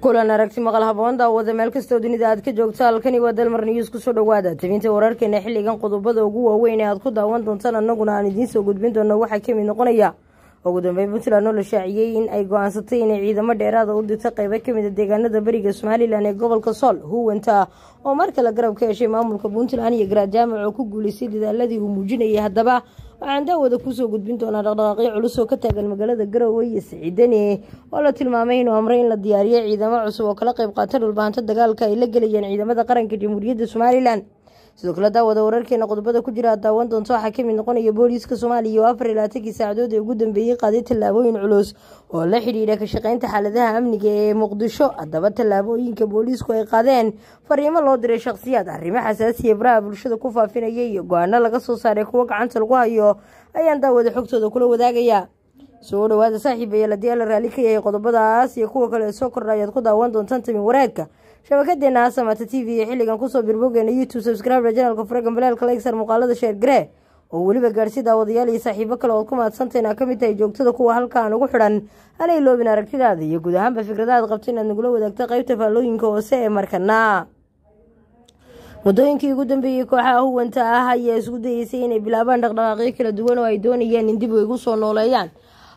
kulan aragti maqal haboon daawada meel kastoo dunida aad ka joogto halkani waa dalmar news kusoo dhowaada tabinta wararkeena xilligan qodobada ugu waaweyn ee aad ku daawan doontaan annaguna aan idiin soo gudbin doonno waxaa ka mid noqonaya ugu dambeyn puntland oo la shaaciyey in ay go-aansatay inay ciidamo dheeraada ah u dirto ka mid a ah deegaanada beriga somalilan ee gobolka sool huwenta oo mar kale garab ka heshay maamulka puntland iyo garaad jaamac oo ku guulaystay dadaaladii uu muujinayay haddaba waxaan daawada kusoo gudbin doonaa dhaqdhaqaaqyo culus oo ka taagan magaalada garowe iyo siciidane oo la tilmaamay inuu amray in la diyaariyo ciidamo cusub oo kala qeyb qaata dhulbahanta dagaalka ay la gelayeen ciidamada qaranka jamhuuriyadda somalilan sidoo kale daawada wararkeena qodobada ku jira aad daawan doonto waxaa kamid noqonaya booliiska soomaaliya oo afar iyo labaatankii saacadood ee ugu dambeeyey qaaday tallaabooyin culus oo la xidhiidha ka shaqeynta xaaladaha amniga ee muqdisho haddaba tallaabooyinka booliisku ay qaadeen fariimo loo diray shaqsiyaad arrimo xasaasiya baraha bulshada ku faafinaya iyo go-aano laga soo saaray kuwo gacanta lagu hayo ayaan daawada xogtooda kula wadaagaya soo dhawaada saaxiib ayaal haddii alla raali ka yahay qodobadaas iyo kuwa kale soo kordha ayaad ku daawan doontaan tamin waraadka shabakadeena asamata t v ee xilligan kusoo birbogeena youtube subscribera janalka furagan baleelka laegsar muuqaalada sheer garee oo weliba gaadhsi daawadayaal iyo saaxiibo kale ood ku mahadsantayn aa ka mid tahay joogtada kuwa halkaan ugu xidhan anay loobin aragtidaada iyo guud ahaanba fikradaad qabto inaad nagula wadaagto qaybta faallooyinka hoose ee markana muddooyinkii ugu dambeeyey kooxaha huwanta ah ayaa isku dayeysay inay bilaabaan dhaqdhaqaaqyo kala duwan oo ay doonayaan in dib ay gu soo nooleeyaan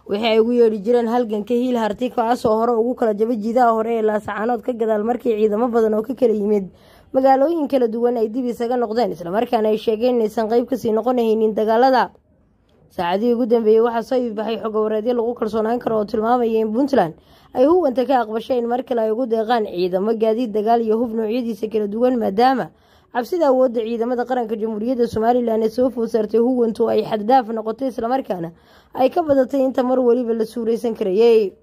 wixii ay ugu yeedhi jireen halganka hiil harti kaas oo hore ugu kala jaba jiidaha hore ee laasacaanood ka gadaal markii ciidamo badan oo ka kala yimid magaalooyin kala duwan ay dib isaga noqdeen islamarkaana ay sheegeen inaysan qayb kasii noqonaynin dagaalada saacadihii ugu dambeeyey waxaa soo iibbaxay xogowareedyo lagu kalsoonaan karo oo tilmaamaya in puntland ay huwanta ka aqbashay in mar kale ay ugu deeqaan ciidamo gaadiid dagaal iyo hub noocyadiisa kala duwan maadaama cabsida awoodda ciidamada qaranka jamhuuriyadda somalilan ee soo food saartay huwant ay xaddadaaf noqotay islamarkaana ay ka badatay inta mar weliba la suuraysan karayay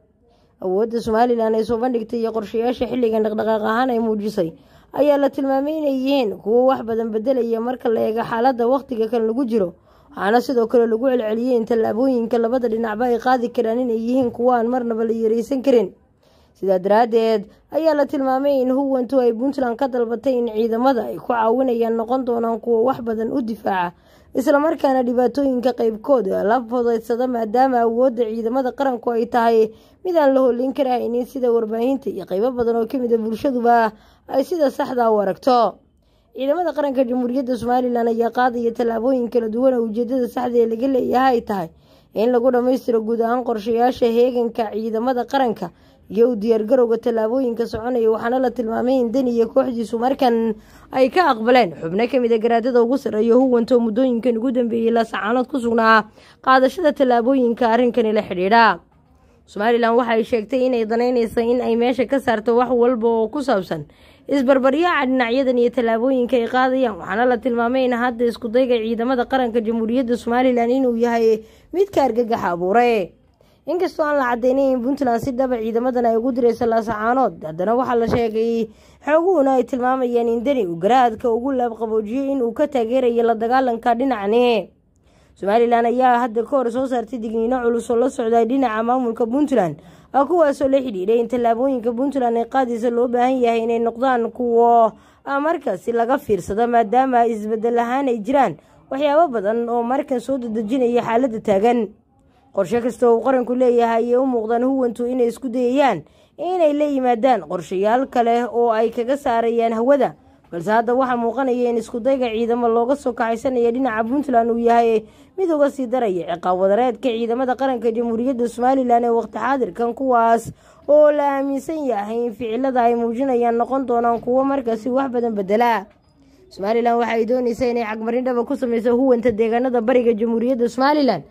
awoodda somalilan ay soo bandhigtay iyo qorshayaasha xilligan dhaqdhaqaaq ahaan ay muujisay ayaa la tilmaamay inay yihiin kuwo wax badan bedelaya marka la eego xaaladda wakhtiga kan lagu jiro waxaana sidoo kale lagu celceliyey in tallaabooyinka labada dhinacba ay qaadi karaan inay yihiin kuwa aan marnaba la yaraysan karin sidaa daraaddeed ayaa la tilmaamay in huwantu ay puntland ka dalbatay in ciidamada ay ku caawinayaan noqon doonaan kuwa wax badan u difaaca islamarkaana dhibaatooyinka qaybkood la fudaysada maadaama awoodda ciidamada qaranku ay tahay mid aan la hollin karaynin sida warbaahinta iyo qaybo badan oo kamid a ah bulshaduba ay sida saxda u aragto ciidamada qaranka jamhuuriyadda somalilan ayaa qaadaya tallaabooyin kala duwan oo ujeedada saxda ee laga leeyaha tahay in lagu dhammaystiro guud ahaan qorshayaasha heeganka ciidamada qaranka iyo u diyaargarowga tallaabooyinka soconaya waxaana la tilmaamay in deniya kooxdiisu markan ay ka aqbaleen xubno ka mid a ah garaadada ugu sarreeya huwanto muddooyinkan ugu dambeeyey laasacaanood ku sugnaa qaadashada tallaabooyinka arrinkani la xidhiidha somalilan waxa ay sheegtay inay danaynaysa in ay meesha ka saarto wax walba oo ku saabsan isbarbaryaaca dhinacyadan iyo tallaabooyinka ay qaadayaan waxaana la tilmaamay in hadda isku iskudayga ciidamada qaranka jamhuuriyadda somalilan inuu yahay midka argagax abuure inkastoo aan la cadeynayn in puntland si dhaba ciidamadan ay ugu dirayso laasacaanood haddana waxaa la sheegay xooguhuna ay tilmaamayaan in deni uu garaadka ugu laab laabqaboojiyey inuu ka taageerayo la dagaalanka dhinacni somalilan ayaa hadda ka hor soo saartay digniino culus oo la socday dhinaca maamulka puntland kuwaasoo la xidhiidhay in tallaabooyinka puntland ay qaadiisa loo baahan yahay inay noqdaan kuwo markaasi laga fiirsado maadaama isbedel ahaan ay jiraan waxyaabo badan oo markan soo dadejinaya xaaladda taagan qorshe kasta uu qaranku leeyahay ayey u muuqdaan huwantu inay isku dayayaan inay la yimaadaan qorshayaal kale oo ay kaga saarayaan hawada balse hadda waxaa muuqanaya in iskudayga ciidamo looga soo kaxaysanaya dhinaca puntland uu yahay mid uga sii daraya ciqaawadareedka ciidamada qaranka jamhuuriyadda somalilan ee wakhti xaadirkan kuwaas oo la aaminsan yahay in ficilada ay muujinayaan noqon doonaan kuwo markaasi wax badan bedela somalilan waxa ay doonaysa inay cagmarin dhaba ku sameyso huwanta deegaanada bariga jamhuuriyadda somalilan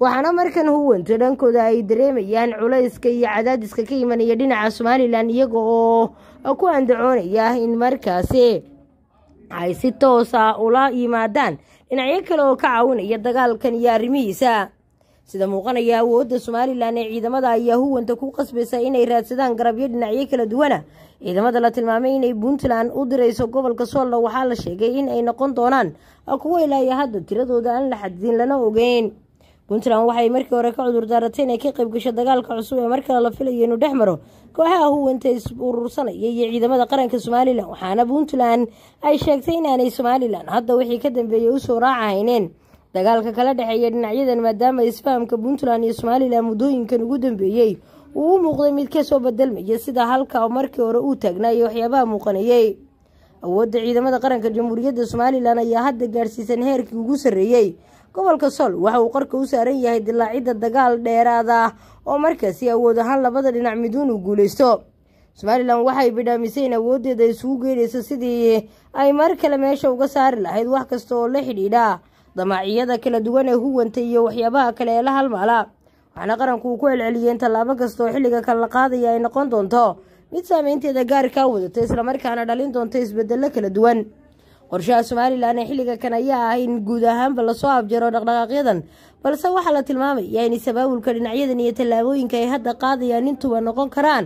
waxaana markan huwanta dhankooda ay dareemayaan culayska iyo cadaadiska ka imanaya dhinaca somalilan iyaga oo ku andacoonaya in markaasi ay si toosa ah ula yimaadaan dhinacyo kale oo ka caawinaya dagaalkan iyo arrimihiisa sida muuqanaya awoodda somalilan ee ciidamada ayaa huwanta ku qasbaysa inay raadsadaan garabyo dhinacyo kala duwana ciidamada la tilmaamay inay puntland u dirayso gobolka soolna waxaa la sheegay in ay noqon doonaan kuwo ilaa iyo hadda tiradooda aan la xadidin lana ogeyn puntland waxay markii hore ka cudur daaratay inay ka qayb gasho dagaalka cusub ee markale la filayo inuu dhex maro kooxaha huwanta is urursanaya iyo ciidamada qaranka somalilan waxaana puntland ay sheegtay inaanay somalilan hadda wixii ka dambeeyey usoo raacahayneen dagaalka kala dhexeeya dhinacyadan maadaama isfahamka puntland iyo somalilan muddooyinkan ugu dambeeyey uu u muuqday mid ka soo bedelmaya sida halka markii hore uu taagnaayay waxyaabaha muuqanayey awoodda ciidamada qaranka jamhuuriyadda somalilan ayaa hadda gaadhsiisan heerkii ugu sarreeyey gobolka sool waxa uu qarka u saaran yahay dilaacidda dagaal dheeraad ah oo markaasi awood ahaan labada dhinac miduun uu guuleysto somalilan waxay bidhaamisay in awooddeeda isugu geynayso sidii ay mar kale meesha uga saari lahayd wax kasta oo la xidhiidha damaaciyada kala duwan ee huwanta iyo waxyaabaha kale ee la halmaala waxaana qaranku uu ku celceliyeen tallaabo kasta oo xilliga kala qaadaya ay noqon doonto mid saameynteeda gaarkaa wadata islamarkaana dhalin doonta isbedello kala duwan qorshaha somalilan ee xilliga kan ayaa ah in guud ahaanba lasoo abjaro dhaqdhaqaaqyadan balse waxaa la tilmaamayaa in isabaabulka dhinacyadan iyo tallaabooyinka ay hadda qaadayaan intuba noqon karaan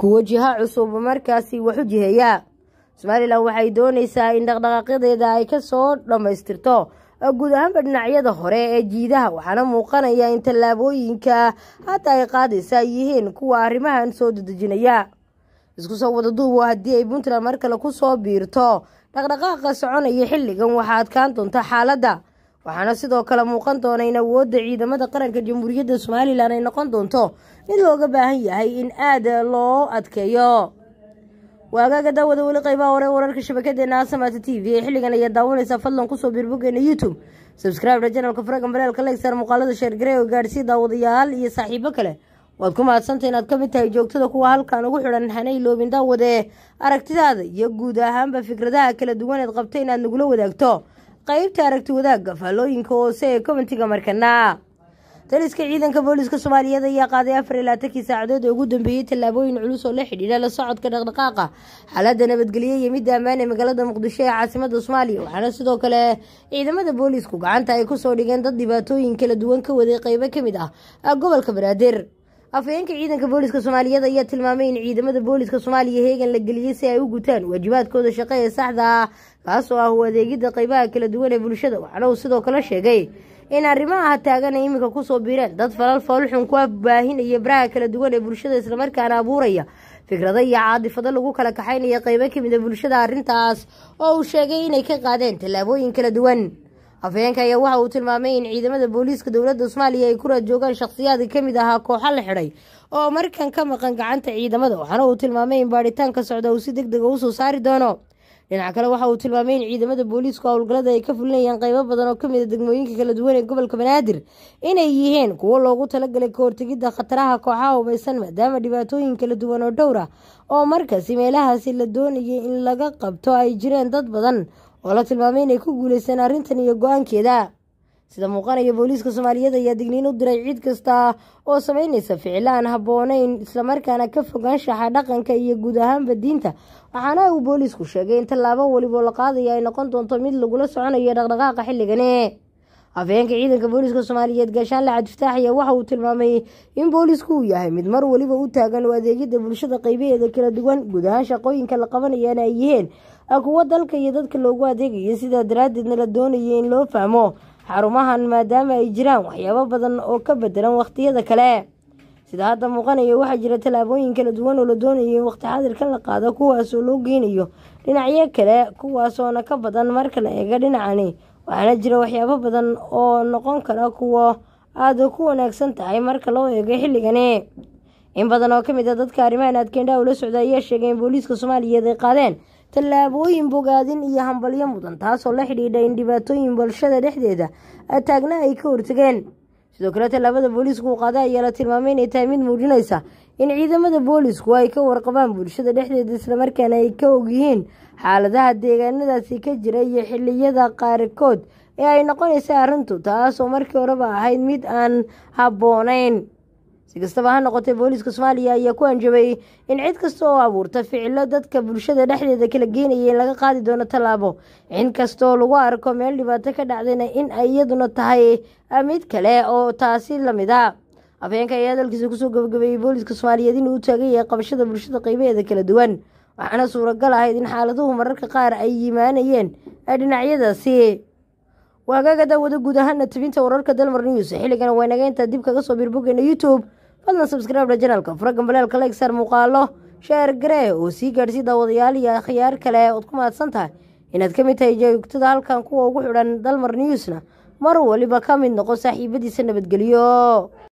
kuwo jiha cusub markaasi wax u jiheeya somalilan waxay doonaysaa in dhaqdhaqaaqyadeeda ay ka soo dhammaystirto guud ahaanba dhinacyada hore ee jiidaha waxaana muuqanaya in tallaabooyinka hadda ay qaadaysa ay yihiin kuwa arrimahan soo dadejinaya isku soo wada duubo haddii ay puntland mar kale ku soo biirto dhaqdhaqaaqa soconaya xilligan waxaa adkaan doonta xaaladda waxaana sidoo kale muuqan doona in awoodda ciidamada qaranka jamhuuriyadda somalilan ay noqon doonto mid looga baahan yahay in aad loo adkeeyo waagaaga daawada weli qaybaha hore wararka shabakadeena asamaata t v ee xilligan ayaa daawanaysaa fadlan kusoo biirbogeena youtube sabscribeda janalka faraga bareelka legsar muuqaalada sheergareega gaadhsii daawadayaal iyo saaxiibo kale waad ku mahadsanta inaad ka mid tahay joogtada kuwa halkan ugu xidhan hanay iloobin daawade aragtidaada iyo guud ahaanba fikradaha kala duwaneed qabta inaad nagula wadaagto qaybta aragti wadaaga faallooyinka hoose ee komentiga markana daliska ciidanka booliiska soomaaliyeed ayaa qaaday afar iyo laatankii saacadood ee ugu dambeeyey tallaabooyin culus oo la xidhiidha la socodka dhaqdhaqaaqa xaaladda nabadgelyo iyo midda ammaan ee magaalada muqdisho ee caasimada soomaaliya waxaana sidoo kale ciidamada boolisku gacanta ay kusoo dhigeen dad dhibaatooyin kala duwan ka waday qaybo ka mid ah, ah gobolka banaadir afhayeenka ciidanka booliska soomaaliyeed ayaa tilmaamay in ciidamada booliska soomaaliya heegan la geliyay si ay u gutaan waajibaadkooda shaqe ee saxda ah kaas oo ah u adeegidda qaybaha kala duwan ee bulshada waxaana uu sidoo kale sheegay in arrimo ah taagan ay iminka ku soo biireen dad falal foolxun ku ah baahinaya baraha kala duwan ee bulshada islamarkaana abuuraya fikrado iyo caadifado lagu kala kaxaynaya qaybo ka mid a ah bulshada arrintaas oo uu sheegay inay ka qaadeen tallaabooyin kala duwan afhayeenka ayaa waxa uu tilmaamay in ciidamada booliiska dowladda soomaaliya ay ku raajoogaan shakhsiyaadka ka mid ahaa kooxo la xidhay oo markan ka maqan gacanta ciidamada waxaana uu tilmaamay in baadhitaanka socda uu si deg dega ah usoo saari doono dhinaca kale waxa uu tilmaamay in ciidamada booliisku howlgallada ay ka fulinayaan qaybo badan oo kamid a ah degmooyinka kala duwan ee gobolka banaadir inay yihiin kuwo loogu talagalay kahortegidda khataraha kooxaha hubaysan maadaama dhibaatooyin kala duwan oo dhowr ah oo markaasi meelahaasi la doonayay in laga qabto ay jireen dad badan oo la tilmaamay inay ku guuleysteen arrintan iyo go-aankeeda sida muuqanaya booliiska soomaaliyeed ayaa digniin u diray cid kasta oo samaynaysa ficilo aan islamarkaana ka fogaanshaxa dhaqanka iyo guud ahaanba diinta waxaana uu booliisku sheegay in tallaabo welibo la qaadaya ay noqon doonto mid lagula soconayo dhaqdhaqaaqa xilligani afhayeenka ciidanka booliiska soomaaliyeed gaashaan lacad iftaax ayaa waxa uu tilmaamay in booliisku uu yahay mid mar waliba u taagan oo adeegyada bulshada qeybaheeda kala duwan guud ahaan shaqooyinka la qabanayana ay yihiin kuwo dalka iyo dadka loogu adeegayo sidaa daraaddeedna la doonaya in loo fahmo xarumahan maadaama ay jiraan waxyaabo badan oo ka bedelan wakhtiyada kale sida hadda muuqanaya waxaa jira tallaabooyin kala duwan oo la doonayo in wakhti xadirkan la qaado kuwaasoo loo geynayo dhinacyo kale kuwaasoona ka badan marka la eega dhinacani waxaana jira waxyaabo badan oo noqon kara kuwo aada ku wanaagsan tahay marka loo eego xilligani in badan oo ka mid a ah dadka arrimahan aadkeendha ula socda ayaa sheegay in booliiska soomaaliyeed ay qaadeen tallaabooyin bogaadin iyo hambalyo mudan taasoo la xidhiidha in dhibaatooyin bulshada dhexdeeda ataagna ay ka hortageen sidoo kale tallaabada booliisku u qaada ayaa la tilmaamay inay tahay mid muujinaysa in ciidamada boolisku ay ka warqabaan bulshada dhexdeeda islamarkaana ay ka ogyihiin xaaladaha deegaanadaasi ka jira iyo xilliyada qaarkood ee ay noqonaysa arrintu taasoo markii horeba ahayd mid aan habboonayn si kastaba ha noqotay booliiska soomaaliya ayaa ku anjabay in cid kasta oo abuurta ficilo dadka bulshada dhexdeeda kala geynaya in laga qaadi doono tallaabo cid kastaoo lagu arko meel dhibaato ka dhacdayna in ay iyaduna tahay mid kale oo taasi la mid a ah. afhayeenka ayaa hadalkiisa kusoo gabagabeeyey booliiska soomaaliyeed inuu u taagan yahay qabashada bulshada qeybaheeda kala duwan waxaana suuragal ahayd in xaaladuhu mararka qaar ay yimaanayeen dhinacyadaasi waagaaga daawada guud ahaana tabinta wararka dalmar news xilligana waynaga dib kaga soo birbogeyna youtube badna sabskribda janaalka fura gambaleelka legsar muuqaalo sheer garee oo sii gaadhsii daawadayaal iyo akhyaar kale ood ku mahadsan tahay inaad ka mid tahay joogtada halkan kuwa ugu xidhan dalmar newsna mar waliba ka mid noqo saaxiibadiisa nabadgelyo